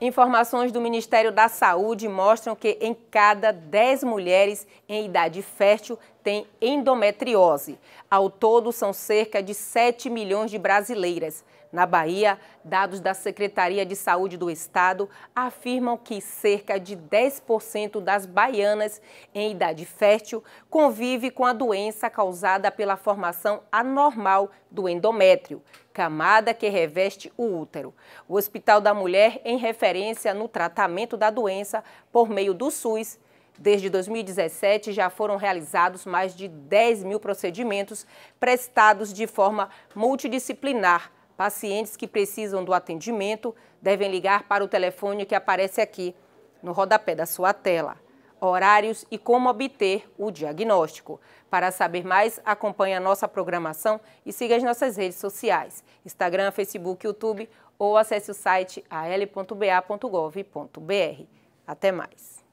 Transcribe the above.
Informações do Ministério da Saúde mostram que em cada 10 mulheres em idade fértil tem endometriose. Ao todo, são cerca de 7 milhões de brasileiras. Na Bahia, Dados da Secretaria de Saúde do Estado afirmam que cerca de 10% das baianas em idade fértil convive com a doença causada pela formação anormal do endométrio, camada que reveste o útero. O Hospital da Mulher, em referência no tratamento da doença por meio do SUS, Desde 2017, já foram realizados mais de 10 mil procedimentos prestados de forma multidisciplinar Pacientes que precisam do atendimento devem ligar para o telefone que aparece aqui no rodapé da sua tela. Horários e como obter o diagnóstico. Para saber mais, acompanhe a nossa programação e siga as nossas redes sociais: Instagram, Facebook, YouTube ou acesse o site al.ba.gov.br. Até mais!